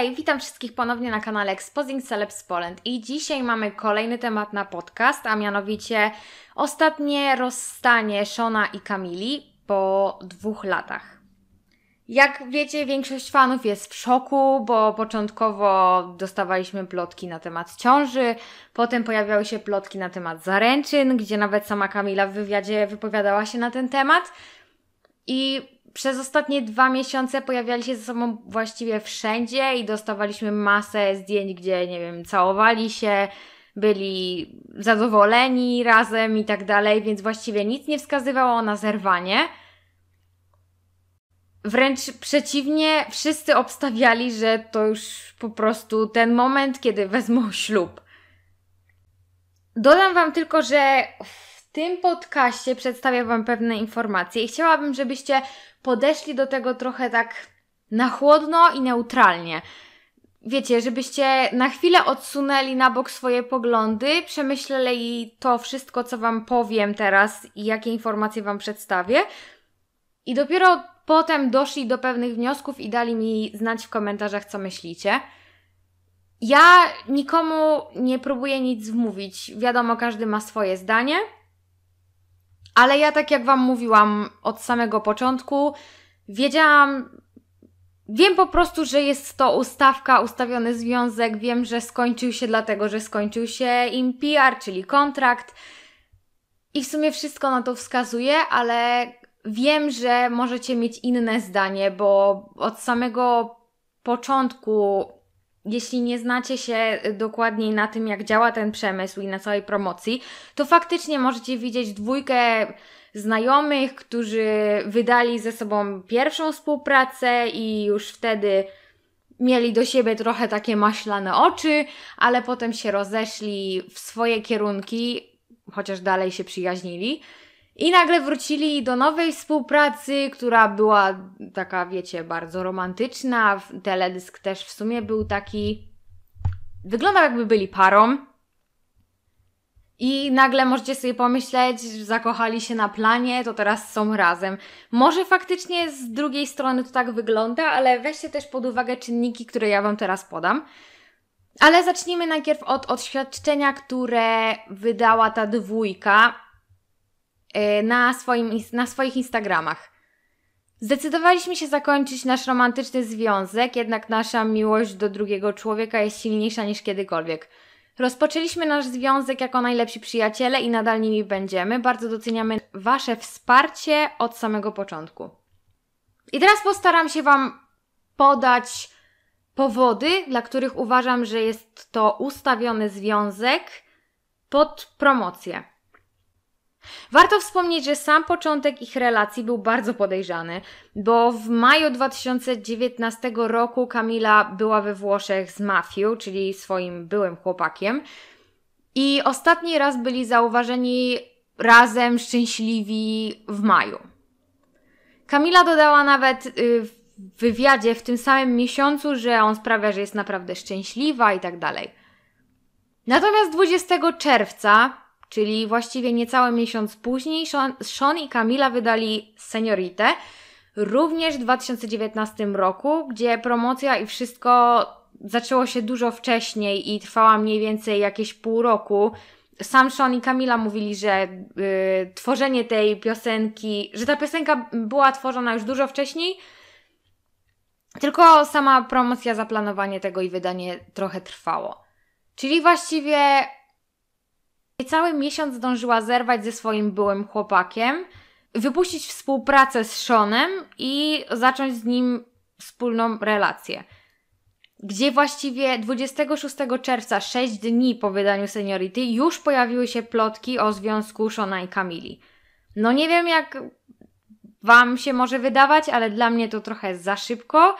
Hej, witam wszystkich ponownie na kanale Exposing Celebs Poland i dzisiaj mamy kolejny temat na podcast, a mianowicie ostatnie rozstanie Shona i Kamili po dwóch latach. Jak wiecie, większość fanów jest w szoku, bo początkowo dostawaliśmy plotki na temat ciąży, potem pojawiały się plotki na temat zaręczyn, gdzie nawet sama Kamila w wywiadzie wypowiadała się na ten temat. I przez ostatnie dwa miesiące pojawiali się ze sobą właściwie wszędzie i dostawaliśmy masę zdjęć, gdzie, nie wiem, całowali się, byli zadowoleni razem i tak dalej, więc właściwie nic nie wskazywało na zerwanie. Wręcz przeciwnie, wszyscy obstawiali, że to już po prostu ten moment, kiedy wezmą ślub. Dodam Wam tylko, że w tym podcaście przedstawiam Wam pewne informacje i chciałabym, żebyście podeszli do tego trochę tak na chłodno i neutralnie. Wiecie, żebyście na chwilę odsunęli na bok swoje poglądy, przemyśleli to wszystko, co Wam powiem teraz i jakie informacje Wam przedstawię. I dopiero potem doszli do pewnych wniosków i dali mi znać w komentarzach, co myślicie. Ja nikomu nie próbuję nic wmówić. Wiadomo, każdy ma swoje zdanie. Ale ja tak jak Wam mówiłam od samego początku, wiedziałam, wiem po prostu, że jest to ustawka, ustawiony związek, wiem, że skończył się dlatego, że skończył się im PR, czyli kontrakt. I w sumie wszystko na to wskazuje, ale wiem, że możecie mieć inne zdanie, bo od samego początku jeśli nie znacie się y, dokładniej na tym, jak działa ten przemysł i na całej promocji, to faktycznie możecie widzieć dwójkę znajomych, którzy wydali ze sobą pierwszą współpracę i już wtedy mieli do siebie trochę takie maślane oczy, ale potem się rozeszli w swoje kierunki, chociaż dalej się przyjaźnili. I nagle wrócili do nowej współpracy, która była taka, wiecie, bardzo romantyczna. Teledysk też w sumie był taki. Wyglądał jakby byli parą. I nagle możecie sobie pomyśleć, zakochali się na planie, to teraz są razem. Może faktycznie z drugiej strony to tak wygląda, ale weźcie też pod uwagę czynniki, które ja Wam teraz podam. Ale zacznijmy najpierw od oświadczenia, które wydała ta dwójka E, na, swoim, na swoich Instagramach. Zdecydowaliśmy się zakończyć nasz romantyczny związek, jednak nasza miłość do drugiego człowieka jest silniejsza niż kiedykolwiek. Rozpoczęliśmy nasz związek jako najlepsi przyjaciele i nadal nimi będziemy. Bardzo doceniamy Wasze wsparcie od samego początku. I teraz postaram się Wam podać powody, dla których uważam, że jest to ustawiony związek pod promocję. Warto wspomnieć, że sam początek ich relacji był bardzo podejrzany, bo w maju 2019 roku Kamila była we Włoszech z mafią, czyli swoim byłym chłopakiem, i ostatni raz byli zauważeni razem szczęśliwi w maju. Kamila dodała nawet y, w wywiadzie w tym samym miesiącu, że on sprawia, że jest naprawdę szczęśliwa i tak dalej. Natomiast 20 czerwca czyli właściwie niecały miesiąc później, Sean, i Kamila wydali Senioritę, również w 2019 roku, gdzie promocja i wszystko zaczęło się dużo wcześniej i trwała mniej więcej jakieś pół roku. Sam Sean i Kamila mówili, że y, tworzenie tej piosenki, że ta piosenka była tworzona już dużo wcześniej, tylko sama promocja, zaplanowanie tego i wydanie trochę trwało. Czyli właściwie Cały miesiąc zdążyła zerwać ze swoim byłym chłopakiem, wypuścić współpracę z Seanem i zacząć z nim wspólną relację. Gdzie właściwie 26 czerwca, 6 dni po wydaniu Seniority, już pojawiły się plotki o związku Shona i Kamili. No nie wiem, jak Wam się może wydawać, ale dla mnie to trochę za szybko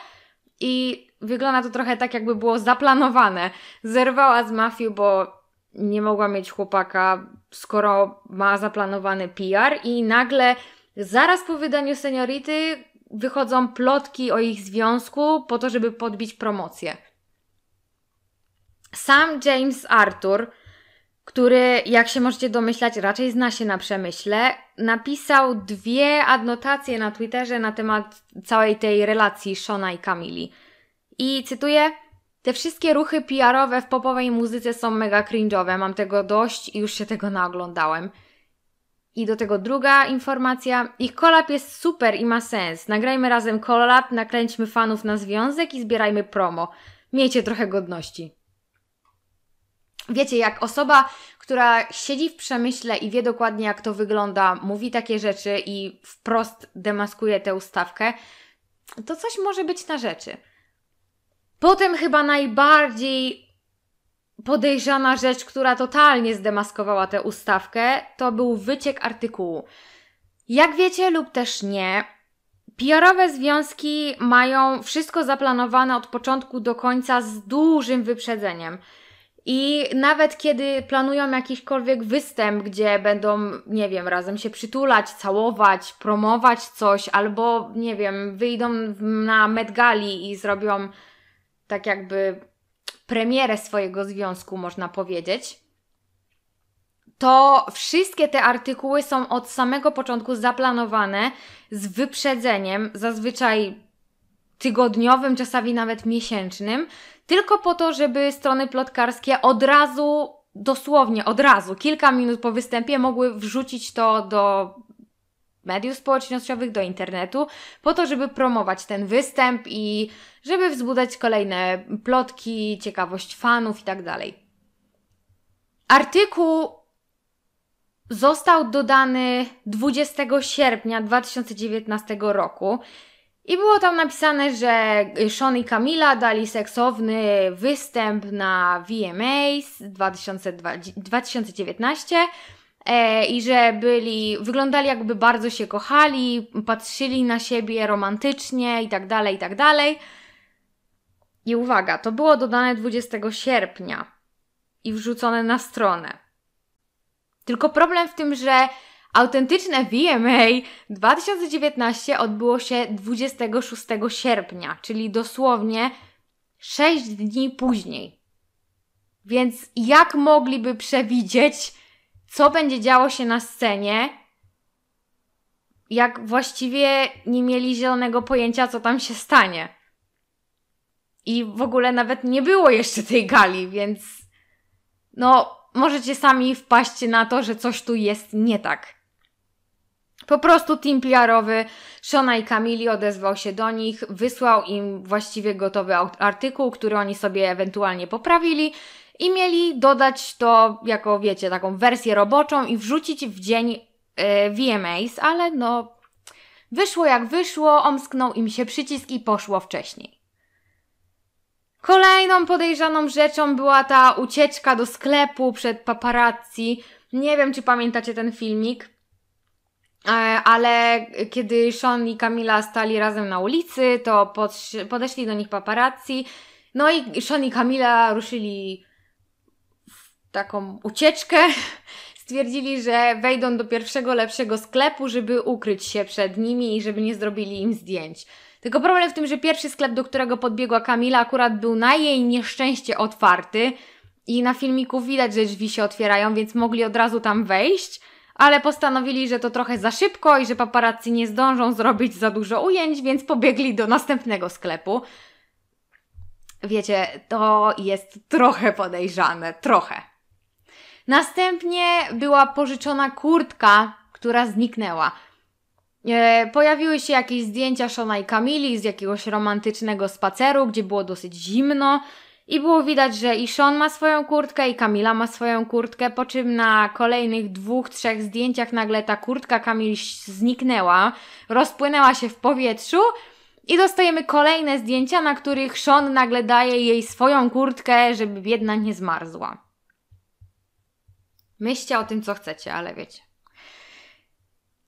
i wygląda to trochę tak, jakby było zaplanowane. Zerwała z mafią, bo nie mogła mieć chłopaka, skoro ma zaplanowany PR i nagle zaraz po wydaniu Seniority wychodzą plotki o ich związku po to, żeby podbić promocję. Sam James Arthur, który, jak się możecie domyślać, raczej zna się na przemyśle, napisał dwie adnotacje na Twitterze na temat całej tej relacji Shona i Kamili. I cytuję: te wszystkie ruchy PR-owe w popowej muzyce są mega cringe'owe, mam tego dość i już się tego naoglądałem. I do tego druga informacja. Ich kolap jest super i ma sens. Nagrajmy razem kolap, nakręćmy fanów na związek i zbierajmy promo. Miejcie trochę godności. Wiecie, jak osoba, która siedzi w przemyśle i wie dokładnie, jak to wygląda, mówi takie rzeczy i wprost demaskuje tę ustawkę, to coś może być na rzeczy. Potem chyba najbardziej podejrzana rzecz, która totalnie zdemaskowała tę ustawkę, to był wyciek artykułu. Jak wiecie lub też nie, PR-owe związki mają wszystko zaplanowane od początku do końca z dużym wyprzedzeniem. I nawet kiedy planują jakiśkolwiek występ, gdzie będą, nie wiem, razem się przytulać, całować, promować coś, albo, nie wiem, wyjdą na medgalii i zrobią tak jakby premierę swojego związku, można powiedzieć, to wszystkie te artykuły są od samego początku zaplanowane z wyprzedzeniem, zazwyczaj tygodniowym, czasami nawet miesięcznym, tylko po to, żeby strony plotkarskie od razu, dosłownie od razu, kilka minut po występie mogły wrzucić to do mediów społecznościowych, do internetu, po to, żeby promować ten występ i żeby wzbudzać kolejne plotki, ciekawość fanów itd. Tak Artykuł został dodany 20 sierpnia 2019 roku. I było tam napisane, że Sean i Camila dali seksowny występ na VMAs 2019 E, i że byli, wyglądali jakby bardzo się kochali, patrzyli na siebie romantycznie i tak dalej, i tak dalej. I uwaga, to było dodane 20 sierpnia i wrzucone na stronę. Tylko problem w tym, że autentyczne VMA 2019 odbyło się 26 sierpnia, czyli dosłownie 6 dni później. Więc jak mogliby przewidzieć, co będzie działo się na scenie, jak właściwie nie mieli zielonego pojęcia, co tam się stanie. I w ogóle nawet nie było jeszcze tej gali, więc no, możecie sami wpaść na to, że coś tu jest nie tak. Po prostu team PR-owy Shona i Kamili odezwał się do nich, wysłał im właściwie gotowy artykuł, który oni sobie ewentualnie poprawili i mieli dodać to jako, wiecie, taką wersję roboczą i wrzucić w dzień y, VMAs, ale no, wyszło jak wyszło, omsknął im się przycisk i poszło wcześniej. Kolejną podejrzaną rzeczą była ta ucieczka do sklepu przed paparazzi. Nie wiem, czy pamiętacie ten filmik, e, ale kiedy Sean i Kamila stali razem na ulicy, to podeszli do nich paparazzi. No i Sean i Kamila ruszyli taką ucieczkę. Stwierdzili, że wejdą do pierwszego lepszego sklepu, żeby ukryć się przed nimi i żeby nie zrobili im zdjęć. Tylko problem w tym, że pierwszy sklep, do którego podbiegła Kamila, akurat był na jej nieszczęście otwarty i na filmiku widać, że drzwi się otwierają, więc mogli od razu tam wejść, ale postanowili, że to trochę za szybko i że paparazzi nie zdążą zrobić za dużo ujęć, więc pobiegli do następnego sklepu. Wiecie, to jest trochę podejrzane, trochę. Następnie była pożyczona kurtka, która zniknęła. E, pojawiły się jakieś zdjęcia Shona i Kamili z jakiegoś romantycznego spaceru, gdzie było dosyć zimno i było widać, że i Sean ma swoją kurtkę i Kamila ma swoją kurtkę, po czym na kolejnych dwóch, trzech zdjęciach nagle ta kurtka Kamili zniknęła, rozpłynęła się w powietrzu i dostajemy kolejne zdjęcia, na których Sean nagle daje jej swoją kurtkę, żeby biedna nie zmarzła. Myślcie o tym, co chcecie, ale wiecie.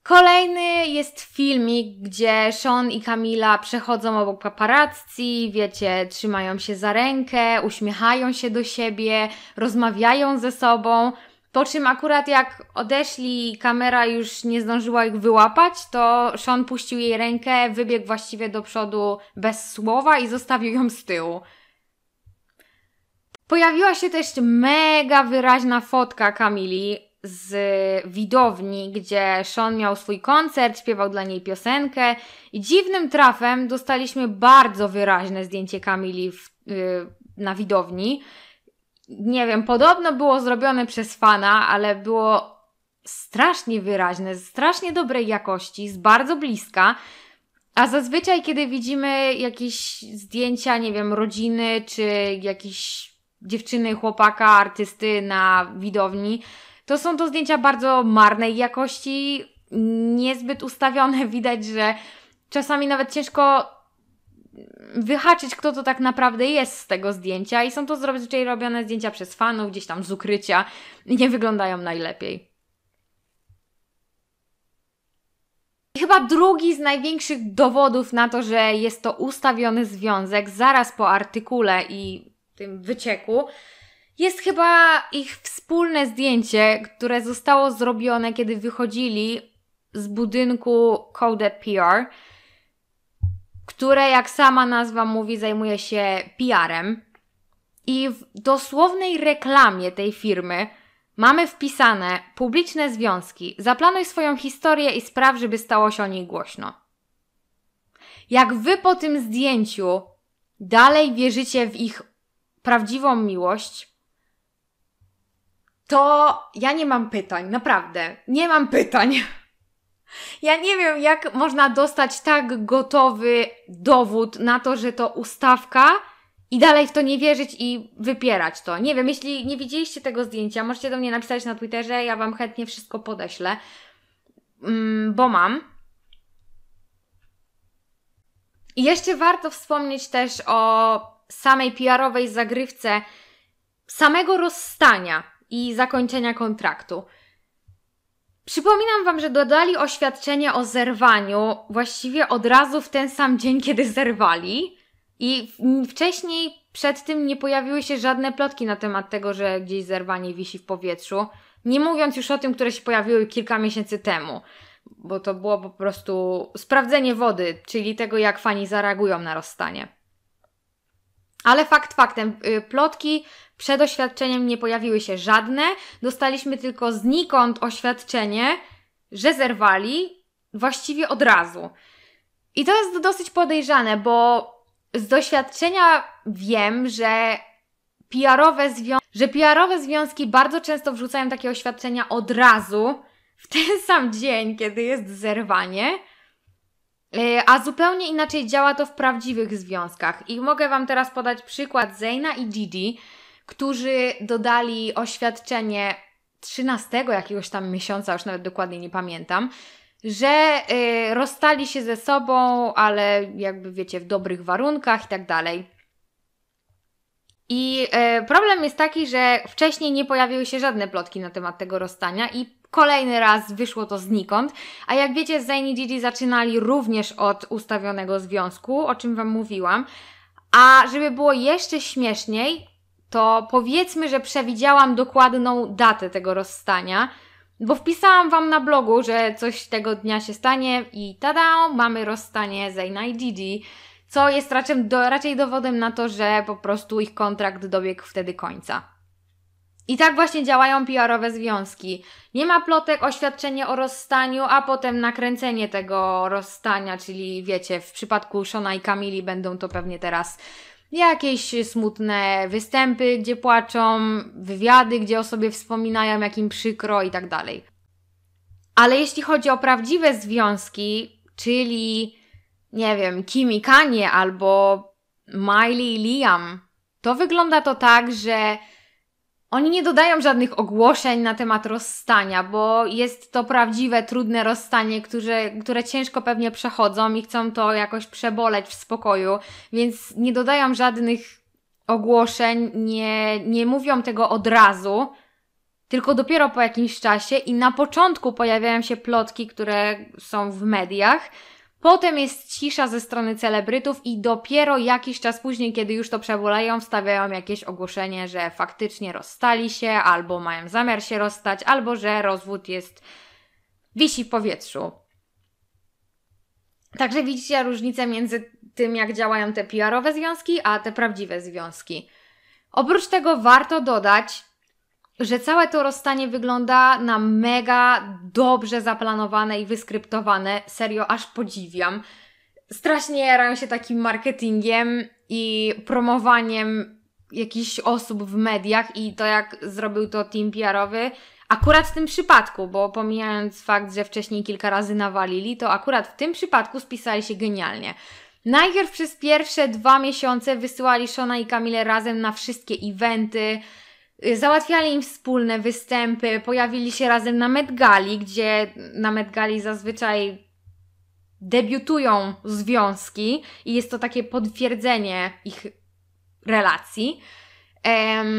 Kolejny jest filmik, gdzie Sean i Kamila przechodzą obok paparazzi, wiecie, trzymają się za rękę, uśmiechają się do siebie, rozmawiają ze sobą. Po czym akurat jak odeszli, kamera już nie zdążyła ich wyłapać, to Sean puścił jej rękę, wybiegł właściwie do przodu bez słowa i zostawił ją z tyłu. Pojawiła się też mega wyraźna fotka Kamili z widowni, gdzie Sean miał swój koncert, śpiewał dla niej piosenkę i dziwnym trafem dostaliśmy bardzo wyraźne zdjęcie Kamili w, yy, na widowni. Nie wiem, podobno było zrobione przez fana, ale było strasznie wyraźne, strasznie dobrej jakości, z bardzo bliska. A zazwyczaj, kiedy widzimy jakieś zdjęcia, nie wiem, rodziny czy jakichś dziewczyny, chłopaka, artysty na widowni, to są to zdjęcia bardzo marnej jakości, niezbyt ustawione. Widać, że czasami nawet ciężko wyhaczyć, kto to tak naprawdę jest z tego zdjęcia, i są to zazwyczaj robione zdjęcia przez fanów, gdzieś tam z ukrycia, i nie wyglądają najlepiej. chyba drugi z największych dowodów na to, że jest to ustawiony związek, zaraz po artykule i tym wycieku, jest chyba ich wspólne zdjęcie, które zostało zrobione, kiedy wychodzili z budynku Coded PR, które, jak sama nazwa mówi, zajmuje się PR-em. I w dosłownej reklamie tej firmy mamy wpisane publiczne związki. Zaplanuj swoją historię i spraw, żeby stało się o niej głośno. Jak wy po tym zdjęciu dalej wierzycie w ich prawdziwą miłość, to ja nie mam pytań, naprawdę. Nie mam pytań. Ja nie wiem, jak można dostać tak gotowy dowód na to, że to ustawka i dalej w to nie wierzyć i wypierać to. Nie wiem, jeśli nie widzieliście tego zdjęcia, możecie do mnie napisać na Twitterze, ja Wam chętnie wszystko podeślę, mm, bo mam. I jeszcze warto wspomnieć też o samej PR-owej zagrywce samego rozstania i zakończenia kontraktu. Przypominam Wam, że dodali oświadczenie o zerwaniu właściwie od razu w ten sam dzień, kiedy zerwali, i wcześniej przed tym nie pojawiły się żadne plotki na temat tego, że gdzieś zerwanie wisi w powietrzu. Nie mówiąc już o tym, które się pojawiły kilka miesięcy temu, bo to było po prostu sprawdzenie wody, czyli tego, jak fani zareagują na rozstanie. Ale fakt faktem, y, plotki przed oświadczeniem nie pojawiły się żadne. Dostaliśmy tylko znikąd oświadczenie, że zerwali właściwie od razu. I to jest dosyć podejrzane, bo z doświadczenia wiem, że PR-owe, zwią- pr związki bardzo często wrzucają takie oświadczenia od razu, w ten sam dzień, kiedy jest zerwanie. E, a zupełnie inaczej działa to w prawdziwych związkach. I mogę Wam teraz podać przykład Zeina i Gigi, którzy dodali oświadczenie 13 jakiegoś tam miesiąca, już nawet dokładnie nie pamiętam, że e, rozstali się ze sobą, ale jakby wiecie, w dobrych warunkach i tak dalej. I e, problem jest taki, że wcześniej nie pojawiły się żadne plotki na temat tego rozstania i Kolejny raz wyszło to znikąd, a jak wiecie, Zayn i Gigi zaczynali również od ustawionego związku, o czym Wam mówiłam. A żeby było jeszcze śmieszniej, to powiedzmy, że przewidziałam dokładną datę tego rozstania, bo wpisałam Wam na blogu, że coś tego dnia się stanie i tada, mamy rozstanie Zayna i Gigi, co jest raczej, do, raczej dowodem na to, że po prostu ich kontrakt dobiegł wtedy końca. I tak właśnie działają PR-owe związki. Nie ma plotek, oświadczenie o rozstaniu, a potem nakręcenie tego rozstania, czyli wiecie, w przypadku Shona i Kamili będą to pewnie teraz jakieś smutne występy, gdzie płaczą, wywiady, gdzie o sobie wspominają, jak im przykro i tak dalej. Ale jeśli chodzi o prawdziwe związki, czyli nie wiem, Kim i Kanye albo Miley i Liam, to wygląda to tak, że oni nie dodają żadnych ogłoszeń na temat rozstania, bo jest to prawdziwe, trudne rozstanie, które, które ciężko pewnie przechodzą i chcą to jakoś przeboleć w spokoju, więc nie dodają żadnych ogłoszeń, nie, nie mówią tego od razu, tylko dopiero po jakimś czasie i na początku pojawiają się plotki, które są w mediach, Potem jest cisza ze strony celebrytów i dopiero jakiś czas później, kiedy już to przeboleją, wstawiają jakieś ogłoszenie, że faktycznie rozstali się, albo mają zamiar się rozstać, albo że rozwód jest wisi w powietrzu. Także widzicie różnicę między tym, jak działają te PR-owe związki, a te prawdziwe związki. Oprócz tego warto dodać, że całe to rozstanie wygląda na mega dobrze zaplanowane i wyskryptowane. Serio, aż podziwiam. Strasznie jarają się takim marketingiem i promowaniem jakichś osób w mediach i to jak zrobił to team PR-owy. Akurat w tym przypadku, bo pomijając fakt, że wcześniej kilka razy nawalili, to akurat w tym przypadku spisali się genialnie. Najpierw przez pierwsze dwa miesiące wysyłali Shona i Kamilę razem na wszystkie eventy, Y, załatwiali im wspólne występy, pojawili się razem na Medgali, gdzie na Medgali zazwyczaj debiutują związki i jest to takie potwierdzenie ich relacji. Um,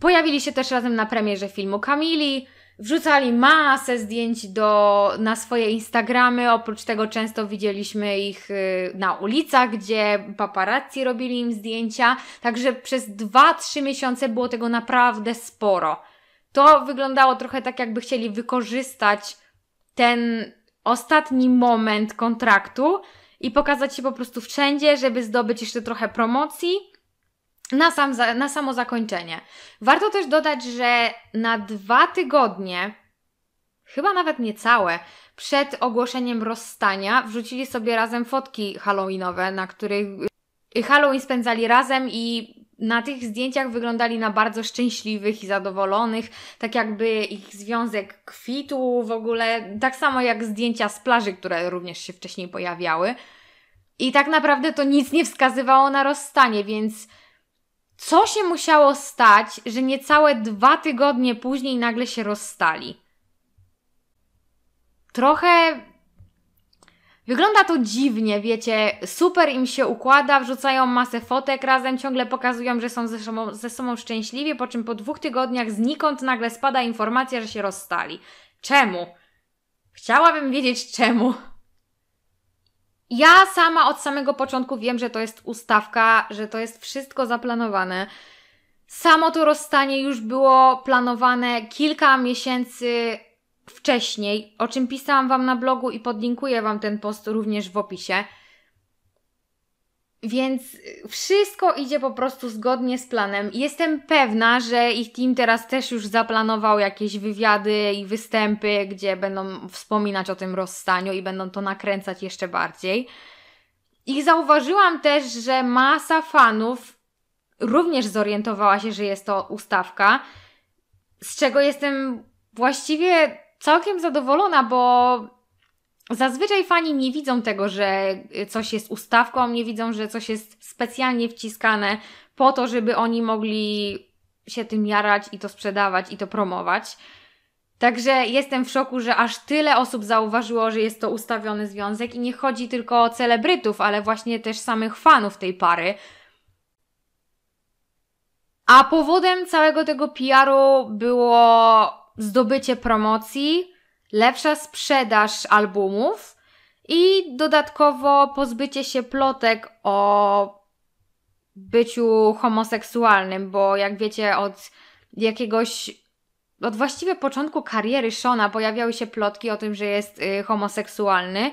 pojawili się też razem na premierze filmu Kamili, Wrzucali masę zdjęć do, na swoje Instagramy, oprócz tego często widzieliśmy ich y, na ulicach, gdzie paparazzi robili im zdjęcia, także przez 2-3 miesiące było tego naprawdę sporo. To wyglądało trochę tak, jakby chcieli wykorzystać ten ostatni moment kontraktu i pokazać się po prostu wszędzie, żeby zdobyć jeszcze trochę promocji na, sam, na samo zakończenie. Warto też dodać, że na dwa tygodnie, chyba nawet niecałe, przed ogłoszeniem rozstania wrzucili sobie razem fotki halloweenowe, na których y, Halloween spędzali razem i na tych zdjęciach wyglądali na bardzo szczęśliwych i zadowolonych, tak jakby ich związek kwitł w ogóle, tak samo jak zdjęcia z plaży, które również się wcześniej pojawiały. I tak naprawdę to nic nie wskazywało na rozstanie, więc co się musiało stać, że niecałe dwa tygodnie później nagle się rozstali? Trochę Wygląda to dziwnie, wiecie, super im się układa, wrzucają masę fotek razem, ciągle pokazują, że są ze sobą, ze sobą szczęśliwie, po czym po dwóch tygodniach znikąd nagle spada informacja, że się rozstali. Czemu? Chciałabym wiedzieć czemu. Ja sama od samego początku wiem, że to jest ustawka, że to jest wszystko zaplanowane. Samo to rozstanie już było planowane kilka miesięcy wcześniej, o czym pisałam Wam na blogu i podlinkuję Wam ten post również w opisie. Więc wszystko idzie po prostu zgodnie z planem. Jestem pewna, że ich team teraz też już zaplanował jakieś wywiady i występy, gdzie będą wspominać o tym rozstaniu i będą to nakręcać jeszcze bardziej. I zauważyłam też, że masa fanów również zorientowała się, że jest to ustawka, z czego jestem właściwie całkiem zadowolona, bo Zazwyczaj fani nie widzą tego, że coś jest ustawką, nie widzą, że coś jest specjalnie wciskane po to, żeby oni mogli się tym jarać i to sprzedawać i to promować. Także jestem w szoku, że aż tyle osób zauważyło, że jest to ustawiony związek i nie chodzi tylko o celebrytów, ale właśnie też samych fanów tej pary. A powodem całego tego PR-u było zdobycie promocji, lepsza sprzedaż albumów i dodatkowo pozbycie się plotek o byciu homoseksualnym, bo jak wiecie, od jakiegoś od właściwie początku kariery Shona pojawiały się plotki o tym, że jest y, homoseksualny,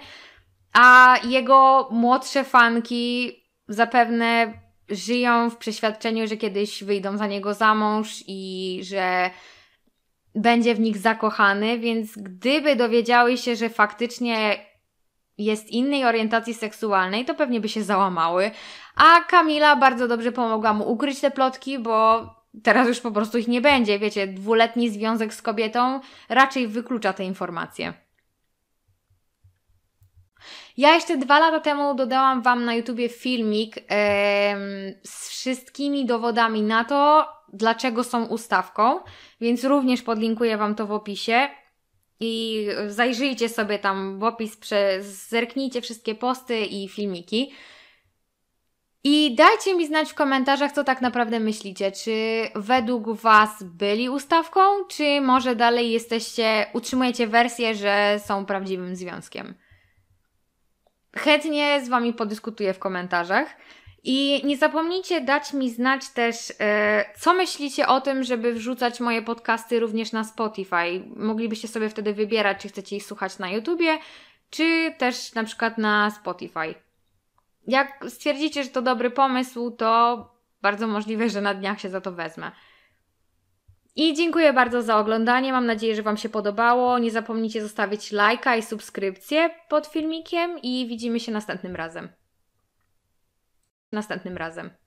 a jego młodsze fanki zapewne żyją w przeświadczeniu, że kiedyś wyjdą za niego za mąż i że będzie w nich zakochany, więc gdyby dowiedziały się, że faktycznie jest innej orientacji seksualnej, to pewnie by się załamały. A Kamila bardzo dobrze pomogła mu ukryć te plotki, bo teraz już po prostu ich nie będzie. Wiecie, dwuletni związek z kobietą raczej wyklucza te informacje. Ja jeszcze dwa lata temu dodałam Wam na YouTubie filmik yy, z wszystkimi dowodami na to, dlaczego są ustawką, więc również podlinkuję Wam to w opisie. I zajrzyjcie sobie tam w opis, zerknijcie wszystkie posty i filmiki. I dajcie mi znać w komentarzach, co tak naprawdę myślicie. Czy według Was byli ustawką, czy może dalej jesteście, utrzymujecie wersję, że są prawdziwym związkiem? Chętnie z Wami podyskutuję w komentarzach. I nie zapomnijcie dać mi znać też, e, co myślicie o tym, żeby wrzucać moje podcasty również na Spotify. Moglibyście sobie wtedy wybierać, czy chcecie ich słuchać na YouTubie, czy też na przykład na Spotify. Jak stwierdzicie, że to dobry pomysł, to bardzo możliwe, że na dniach się za to wezmę. I dziękuję bardzo za oglądanie. Mam nadzieję, że Wam się podobało. Nie zapomnijcie zostawić lajka i subskrypcję pod filmikiem i widzimy się następnym razem. Następnym razem.